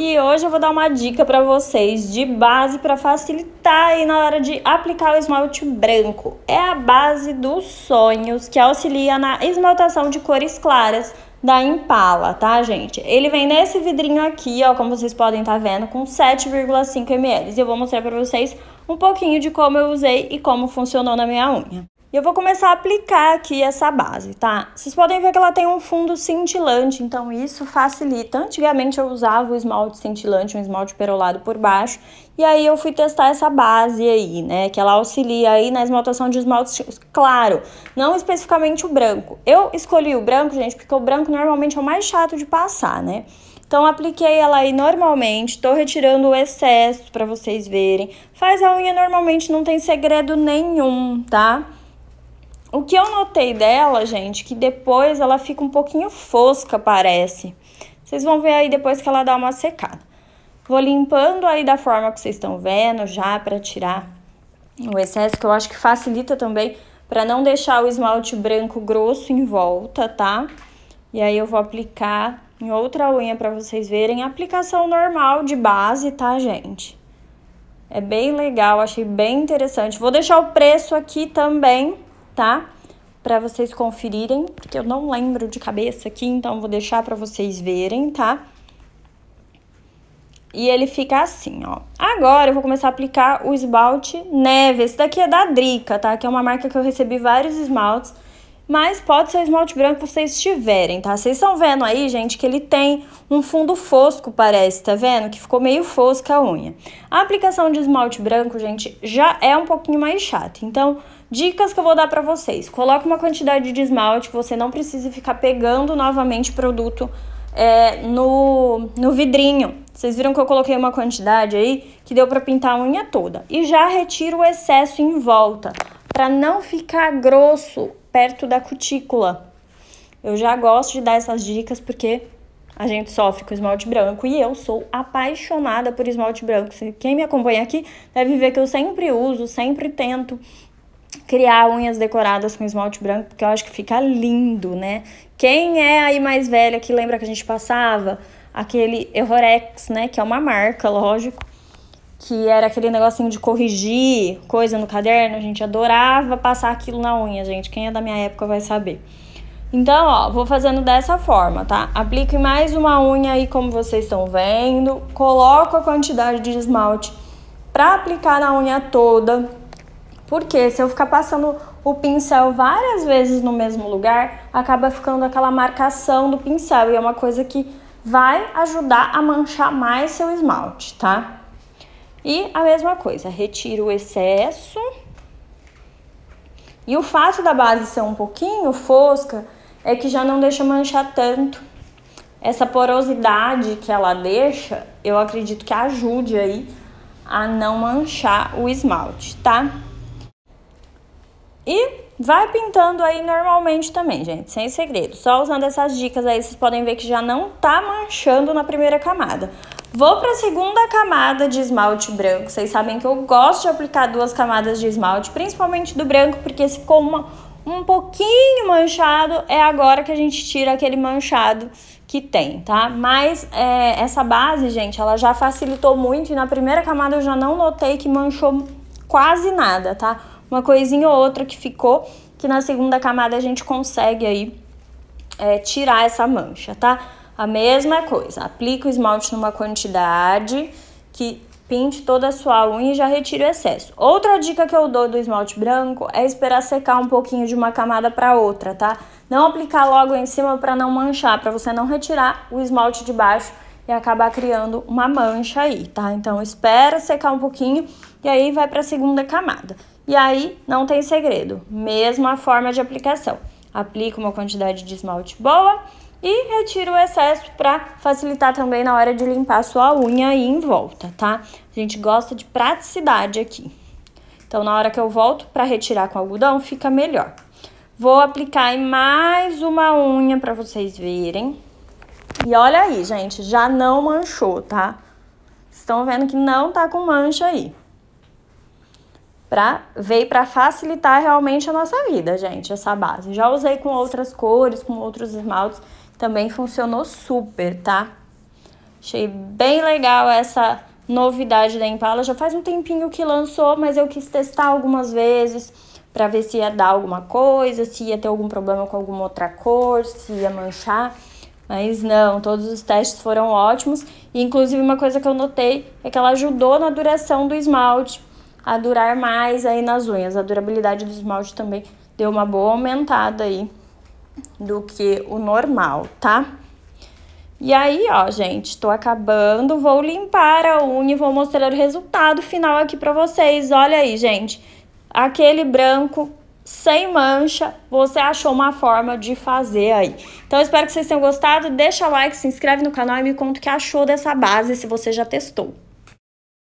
E hoje eu vou dar uma dica para vocês de base para facilitar aí na hora de aplicar o esmalte branco. É a base dos sonhos que auxilia na esmaltação de cores claras da Impala, tá, gente? Ele vem nesse vidrinho aqui, ó, como vocês podem estar tá vendo, com 7,5 ml. E eu vou mostrar para vocês um pouquinho de como eu usei e como funcionou na minha unha. E eu vou começar a aplicar aqui essa base, tá? Vocês podem ver que ela tem um fundo cintilante, então isso facilita. Antigamente eu usava o esmalte cintilante, um esmalte perolado por baixo, e aí eu fui testar essa base aí, né? Que ela auxilia aí na esmaltação de esmaltes. claro, não especificamente o branco. Eu escolhi o branco, gente, porque o branco normalmente é o mais chato de passar, né? Então, apliquei ela aí normalmente, tô retirando o excesso para vocês verem. Faz a unha normalmente, não tem segredo nenhum, tá? Tá? O que eu notei dela, gente, que depois ela fica um pouquinho fosca, parece. Vocês vão ver aí depois que ela dá uma secada. Vou limpando aí da forma que vocês estão vendo já para tirar o excesso, que eu acho que facilita também para não deixar o esmalte branco grosso em volta, tá? E aí eu vou aplicar em outra unha para vocês verem a aplicação normal de base, tá, gente? É bem legal, achei bem interessante. Vou deixar o preço aqui também tá? Para vocês conferirem, porque eu não lembro de cabeça aqui, então vou deixar para vocês verem, tá? E ele fica assim, ó. Agora eu vou começar a aplicar o esmalte Neve. Esse daqui é da Drica, tá? Que é uma marca que eu recebi vários esmaltes mas pode ser o esmalte branco que vocês tiverem, tá? Vocês estão vendo aí, gente, que ele tem um fundo fosco, parece, tá vendo? Que ficou meio fosca a unha. A aplicação de esmalte branco, gente, já é um pouquinho mais chata. Então, dicas que eu vou dar pra vocês. Coloque uma quantidade de esmalte que você não precise ficar pegando novamente produto é, no, no vidrinho. Vocês viram que eu coloquei uma quantidade aí que deu pra pintar a unha toda. E já retiro o excesso em volta para não ficar grosso perto da cutícula. Eu já gosto de dar essas dicas porque a gente sofre com esmalte branco e eu sou apaixonada por esmalte branco. Quem me acompanha aqui deve ver que eu sempre uso, sempre tento criar unhas decoradas com esmalte branco, porque eu acho que fica lindo, né? Quem é aí mais velha que lembra que a gente passava aquele Errorex, né, que é uma marca, lógico, que era aquele negocinho de corrigir coisa no caderno, a gente adorava passar aquilo na unha, gente. Quem é da minha época vai saber. Então, ó, vou fazendo dessa forma, tá? Aplique mais uma unha aí, como vocês estão vendo. Coloco a quantidade de esmalte para aplicar na unha toda. Porque se eu ficar passando o pincel várias vezes no mesmo lugar, acaba ficando aquela marcação do pincel. E é uma coisa que vai ajudar a manchar mais seu esmalte, tá? E a mesma coisa, retiro o excesso. E o fato da base ser um pouquinho fosca é que já não deixa manchar tanto. Essa porosidade que ela deixa, eu acredito que ajude aí a não manchar o esmalte, tá? E vai pintando aí normalmente também, gente, sem segredo. Só usando essas dicas aí, vocês podem ver que já não tá manchando na primeira camada. Vou para a segunda camada de esmalte branco. Vocês sabem que eu gosto de aplicar duas camadas de esmalte, principalmente do branco, porque se ficou uma, um pouquinho manchado, é agora que a gente tira aquele manchado que tem, tá? Mas é, essa base, gente, ela já facilitou muito e na primeira camada eu já não notei que manchou quase nada, tá? Uma coisinha ou outra que ficou, que na segunda camada a gente consegue aí é, tirar essa mancha, tá? A mesma coisa, aplica o esmalte numa quantidade que pinte toda a sua unha e já retire o excesso. Outra dica que eu dou do esmalte branco é esperar secar um pouquinho de uma camada para outra, tá? Não aplicar logo em cima para não manchar, para você não retirar o esmalte de baixo e acabar criando uma mancha aí, tá? Então espera secar um pouquinho e aí vai para a segunda camada. E aí não tem segredo, mesma forma de aplicação. Aplica uma quantidade de esmalte boa e retira o excesso para facilitar também na hora de limpar sua unha aí em volta, tá? A gente gosta de praticidade aqui. Então, na hora que eu volto para retirar com algodão, fica melhor. Vou aplicar aí mais uma unha para vocês verem. E olha aí, gente, já não manchou, tá? Estão vendo que não tá com mancha aí. Pra, veio para facilitar realmente a nossa vida, gente, essa base. Já usei com outras cores, com outros esmaltes, também funcionou super, tá? Achei bem legal essa novidade da Impala. Já faz um tempinho que lançou, mas eu quis testar algumas vezes para ver se ia dar alguma coisa, se ia ter algum problema com alguma outra cor, se ia manchar. Mas não, todos os testes foram ótimos. E, inclusive, uma coisa que eu notei é que ela ajudou na duração do esmalte a durar mais aí nas unhas. A durabilidade do esmalte também deu uma boa aumentada aí do que o normal, tá? E aí, ó, gente, tô acabando, vou limpar a unha e vou mostrar o resultado final aqui pra vocês. Olha aí, gente, aquele branco sem mancha, você achou uma forma de fazer aí. Então, espero que vocês tenham gostado. Deixa like, se inscreve no canal e me conta o que achou dessa base, se você já testou.